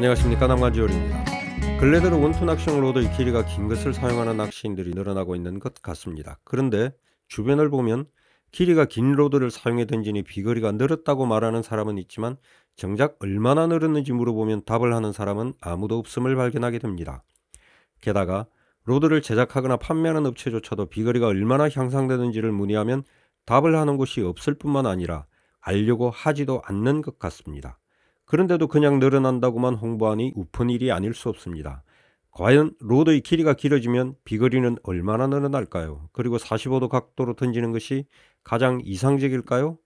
안녕하십니까 남관지올입니다. 근래 들어 원투 낚시로드 이키리가 긴 것을 사용하는 낚시인들이 늘어나고 있는 것 같습니다. 그런데 주변을 보면 길이가 긴 로드를 사용해 던지니 비거리가 늘었다고 말하는 사람은 있지만 정작 얼마나 늘었는지 물어보면 답을 하는 사람은 아무도 없음을 발견하게 됩니다. 게다가 로드를 제작하거나 판매하는 업체조차도 비거리가 얼마나 향상되는지를 문의하면 답을 하는 곳이 없을 뿐만 아니라 알려고 하지도 않는 것 같습니다. 그런데도 그냥 늘어난다고만 홍보하니 우픈 일이 아닐 수 없습니다. 과연 로드의 길이가 길어지면 비거리는 얼마나 늘어날까요? 그리고 45도 각도로 던지는 것이 가장 이상적일까요?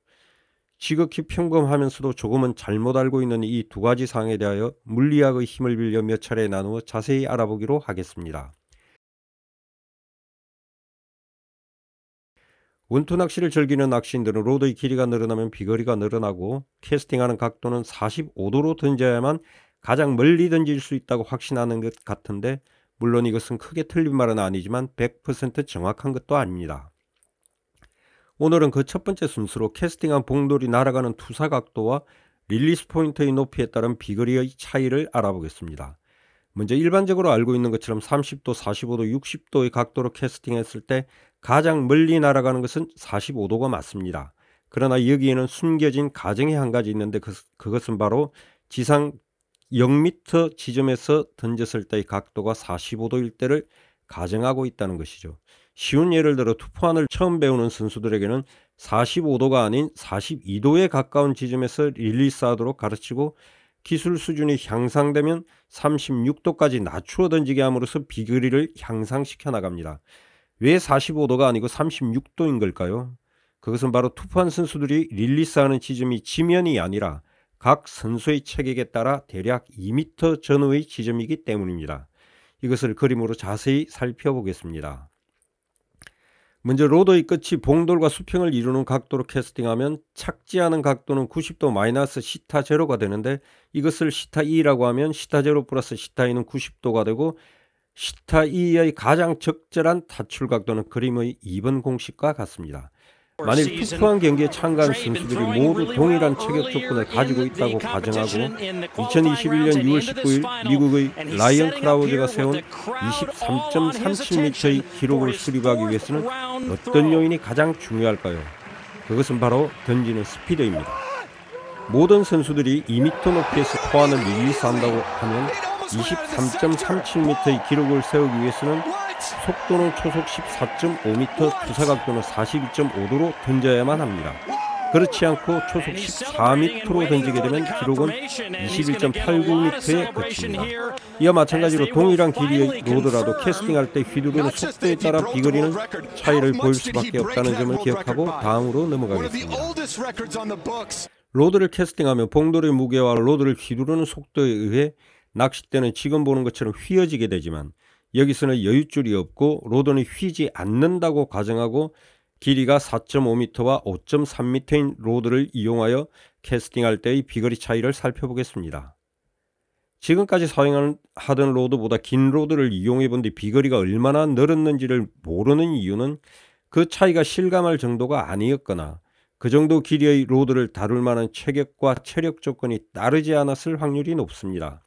지극히 평범하면서도 조금은 잘못 알고 있는 이 두 가지 사항에 대하여 물리학의 힘을 빌려 몇 차례 나누어 자세히 알아보기로 하겠습니다. 원투 낚시를 즐기는 낚시인들은 로드의 길이가 늘어나면 비거리가 늘어나고 캐스팅하는 각도는 45도로 던져야만 가장 멀리 던질 수 있다고 확신하는 것 같은데 물론 이것은 크게 틀린 말은 아니지만 100% 정확한 것도 아닙니다. 오늘은 그 첫 번째 순서로 캐스팅한 봉돌이 날아가는 투사 각도와 릴리스 포인트의 높이에 따른 비거리의 차이를 알아보겠습니다. 먼저 일반적으로 알고 있는 것처럼 30도, 45도, 60도의 각도로 캐스팅했을 때 가장 멀리 날아가는 것은 45도가 맞습니다. 그러나 여기에는 숨겨진 가정이 한 가지 있는데 그, 그것은 바로 지상 0 m 지점에서 던졌을 때의 각도가 45도일 때를 가정하고 있다는 것이죠. 쉬운 예를 들어 투포안을 처음 배우는 선수들에게는 45도가 아닌 42도에 가까운 지점에서 릴리스하도록 가르치고 기술 수준이 향상되면 36도까지 낮추어 던지게 함으로써 비거리를 향상시켜 나갑니다. 왜 45도가 아니고 36도인 걸까요? 그것은 바로 투판 선수들이 릴리스하는 지점이 지면이 아니라 각 선수의 체격에 따라 대략 2m 전후의 지점이기 때문입니다. 이것을 그림으로 자세히 살펴보겠습니다. 먼저 로더의 끝이 봉돌과 수평을 이루는 각도로 캐스팅하면 착지하는 각도는 90도 마이너스 시타 제로가 되는데 이것을 시타 2라고 하면 시타 제로 플러스 시타 2는 90도가 되고 시타이의 가장 적절한 타출각 도는 그림의 2번 공식과 같습니다. 만일 특수한 경기에 참가한 선수들이 모두 동일한 체격 조건을 가지고 있다고 가정하고 2021년 6월 19일 미국의 라이언 크라우드가 세운 23.37m의 기록을 수립하기 위해서는 어떤 요인이 가장 중요할까요? 그것은 바로 던지는 스피드입니다. 모든 선수들이 2m 높이에서 포환을 밀리서 한다고 하면 23.37m의 기록을 세우기 위해서는 속도는 초속 14.5m, 부사각도는 42.5도로 던져야만 합니다. 그렇지 않고 초속 14m로 던지게 되면 기록은 21.89m에 그칩니다. 이와 마찬가지로 동일한 길이의 로드라도 캐스팅할 때 휘두르는 속도에 따라 비거리는 차이를 보일 수밖에 없다는 점을 기억하고 다음으로 넘어가겠습니다. 로드를 캐스팅하면 봉돌의 무게와 로드를 휘두르는 속도에 의해 낚싯대는 지금 보는 것처럼 휘어지게 되지만 여기서는 여윳줄이 없고 로드는 휘지 않는다고 가정하고 길이가 4.5m와 5.3m인 로드를 이용하여 캐스팅할 때의 비거리 차이를 살펴보겠습니다. 지금까지 사용하던 로드보다 긴 로드를 이용해 본 뒤 비거리가 얼마나 늘었는지를 모르는 이유는 그 차이가 실감할 정도가 아니었거나 그 정도 길이의 로드를 다룰 만한 체격과 체력 조건이 따르지 않았을 확률이 높습니다.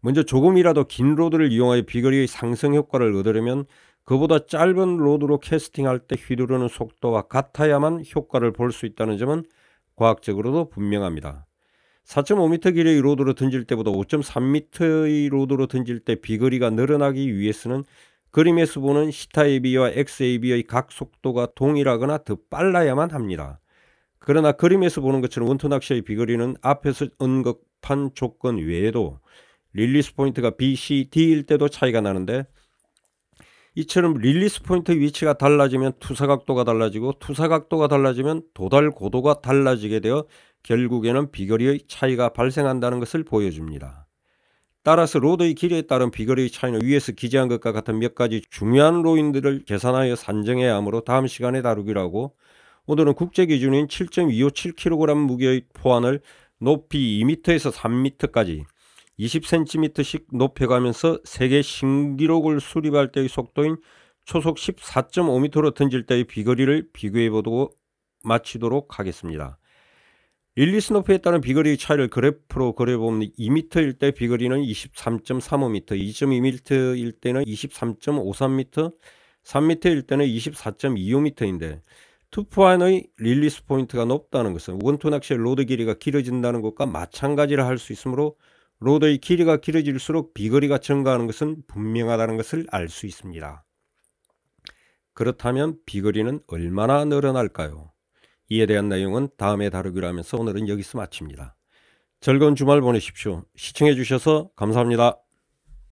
먼저 조금이라도 긴 로드를 이용하여 비거리의 상승 효과를 얻으려면 그보다 짧은 로드로 캐스팅할 때 휘두르는 속도와 같아야만 효과를 볼 수 있다는 점은 과학적으로도 분명합니다. 4.5m 길이의 로드로 던질 때보다 5.3m의 로드로 던질 때 비거리가 늘어나기 위해서는 그림에서 보는 시타AB와 XAB의 각 속도가 동일하거나 더 빨라야만 합니다. 그러나 그림에서 보는 것처럼 원투낚시의 비거리는 앞에서 언급한 조건 외에도 릴리스 포인트가 B, C, D일 때도 차이가 나는데 이처럼 릴리스 포인트 위치가 달라지면 투사 각도가 달라지고 투사 각도가 달라지면 도달 고도가 달라지게 되어 결국에는 비거리의 차이가 발생한다는 것을 보여줍니다. 따라서 로드의 길이에 따른 비거리의 차이는 위에서 기재한 것과 같은 몇 가지 중요한 로인들을 계산하여 산정해야 하므로 다음 시간에 다루기로 하고 오늘은 국제 기준인 7.257kg 무게의 포환을 높이 2m에서 3m까지 20cm씩 높여가면서 세계 신기록을 수립할 때의 속도인 초속 14.5m로 던질 때의 비거리를 비교해보고 마치도록 하겠습니다. 릴리스노프에 따른 비거리의 차이를 그래프로 그려보면 2m일 때 비거리는 23.35m, 2.2m일 때는 23.53m, 3m일 때는 24.25m인데 투포인의 릴리스 포인트가 높다는 것은 원투 낚시의 로드 길이가 길어진다는 것과 마찬가지라 할 수 있으므로 로더의 길이가 길어질수록 비거리가 증가하는 것은 분명하다는 것을 알 수 있습니다. 그렇다면 비거리는 얼마나 늘어날까요? 이에 대한 내용은 다음에 다루기로 하면서 오늘은 여기서 마칩니다. 즐거운 주말 보내십시오. 시청해 주셔서 감사합니다.